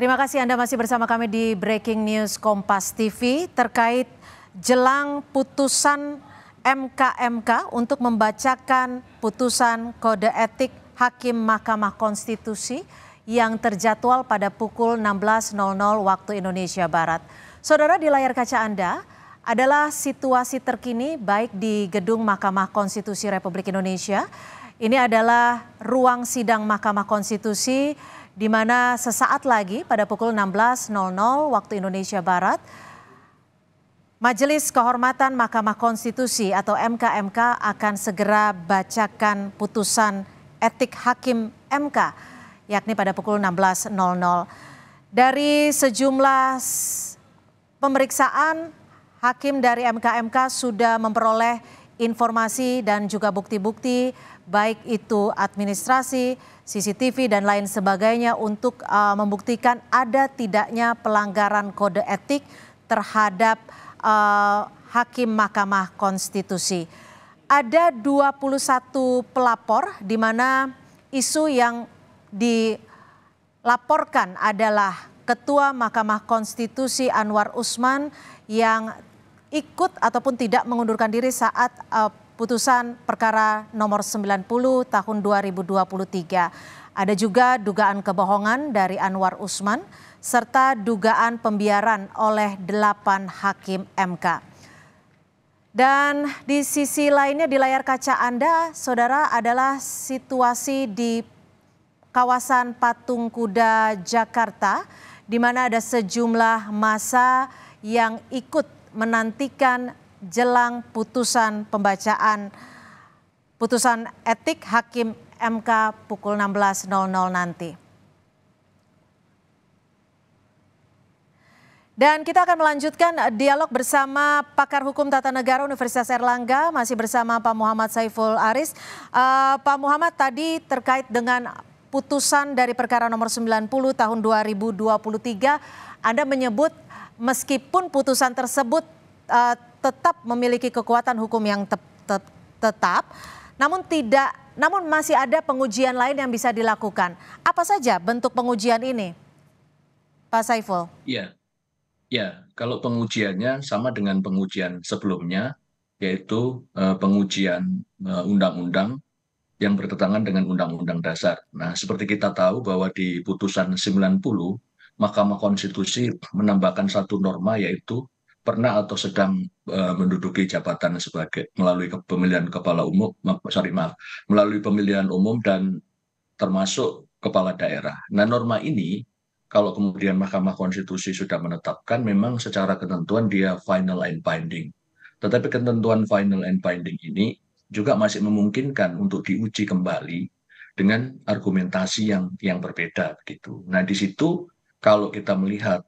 Terima kasih Anda masih bersama kami di Breaking News Kompas TV terkait jelang putusan MKMK untuk membacakan putusan kode etik Hakim Mahkamah Konstitusi yang terjadwal pada pukul 16.00 waktu Indonesia Barat. Saudara di layar kaca Anda adalah situasi terkini baik di gedung Mahkamah Konstitusi Republik Indonesia. Ini adalah ruang sidang Mahkamah Konstitusi di mana sesaat lagi pada pukul 16.00 waktu Indonesia Barat Majelis Kehormatan Mahkamah Konstitusi atau MKMK akan segera bacakan putusan etik hakim MK yakni pada pukul 16.00. Dari sejumlah pemeriksaan hakim dari MKMK sudah memperoleh informasi dan juga bukti-bukti baik itu administrasi, CCTV dan lain sebagainya untuk uh, membuktikan ada tidaknya pelanggaran kode etik terhadap uh, hakim Mahkamah Konstitusi. Ada 21 pelapor di mana isu yang dilaporkan adalah Ketua Mahkamah Konstitusi Anwar Usman yang ikut ataupun tidak mengundurkan diri saat uh, putusan perkara nomor 90 tahun 2023. Ada juga dugaan kebohongan dari Anwar Usman serta dugaan pembiaran oleh delapan hakim MK. Dan di sisi lainnya di layar kaca Anda, saudara, adalah situasi di kawasan Patung Kuda, Jakarta, di mana ada sejumlah masa yang ikut menantikan jelang putusan pembacaan putusan etik hakim MK pukul 16.00 nanti. Dan kita akan melanjutkan dialog bersama pakar hukum tata negara Universitas Erlangga, masih bersama Pak Muhammad Saiful Aris. Uh, Pak Muhammad tadi terkait dengan putusan dari perkara nomor 90 tahun 2023, Anda menyebut meskipun putusan tersebut uh, tetap memiliki kekuatan hukum yang te te tetap, namun tidak, namun masih ada pengujian lain yang bisa dilakukan. Apa saja bentuk pengujian ini, Pak Saiful? Iya, ya kalau pengujiannya sama dengan pengujian sebelumnya, yaitu uh, pengujian eh, undang-undang uh, yang bertentangan dengan Undang-Undang Dasar. Nah, seperti kita tahu bahwa di putusan 90 Mahkamah Konstitusi menambahkan satu norma yaitu pernah atau sedang uh, menduduki jabatan sebagai melalui pemilihan kepala umum sorry maaf melalui pemilihan umum dan termasuk kepala daerah. Nah norma ini kalau kemudian Mahkamah Konstitusi sudah menetapkan memang secara ketentuan dia final and binding. Tetapi ketentuan final and binding ini juga masih memungkinkan untuk diuji kembali dengan argumentasi yang yang berbeda begitu. Nah di situ kalau kita melihat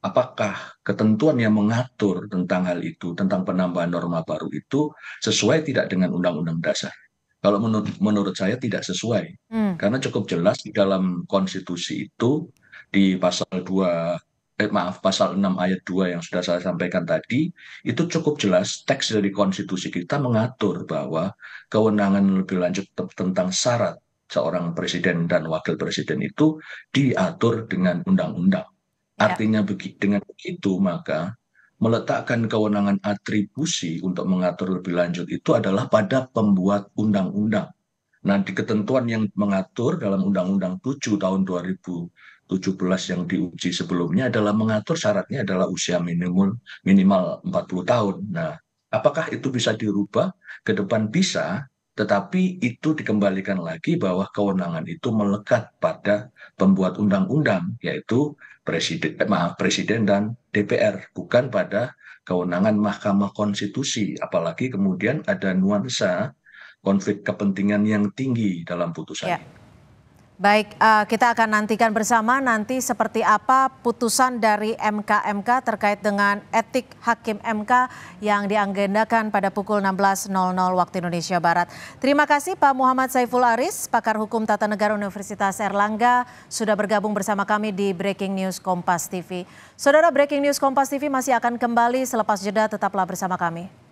apakah ketentuan yang mengatur tentang hal itu, tentang penambahan norma baru itu sesuai tidak dengan Undang-Undang Dasar. Kalau menurut, menurut saya tidak sesuai, hmm. karena cukup jelas di dalam konstitusi itu di pasal 2 eh, maaf pasal 6 ayat 2 yang sudah saya sampaikan tadi itu cukup jelas teks dari konstitusi kita mengatur bahwa kewenangan lebih lanjut tentang syarat seorang presiden dan wakil presiden itu diatur dengan undang-undang. Ya. Artinya dengan begitu maka meletakkan kewenangan atribusi untuk mengatur lebih lanjut itu adalah pada pembuat undang-undang. Nah, di ketentuan yang mengatur dalam Undang-Undang 7 tahun 2017 yang diuji sebelumnya adalah mengatur syaratnya adalah usia minimum minimal 40 tahun. Nah, apakah itu bisa dirubah? Ke depan bisa, tetapi itu dikembalikan lagi bahwa kewenangan itu melekat pada pembuat undang-undang yaitu presiden eh, maaf presiden dan DPR bukan pada kewenangan Mahkamah Konstitusi apalagi kemudian ada nuansa konflik kepentingan yang tinggi dalam putusan ya. Baik, eh, kita akan nantikan bersama nanti seperti apa putusan dari MKMK terkait dengan etik hakim MK yang dianggendakan pada pukul 16.00 waktu Indonesia Barat. Terima kasih Pak Muhammad Saiful Aris, pakar hukum tata negara Universitas Erlangga, sudah bergabung bersama kami di Breaking News Kompas TV. Saudara Breaking News Kompas TV masih akan kembali selepas jeda, tetaplah bersama kami.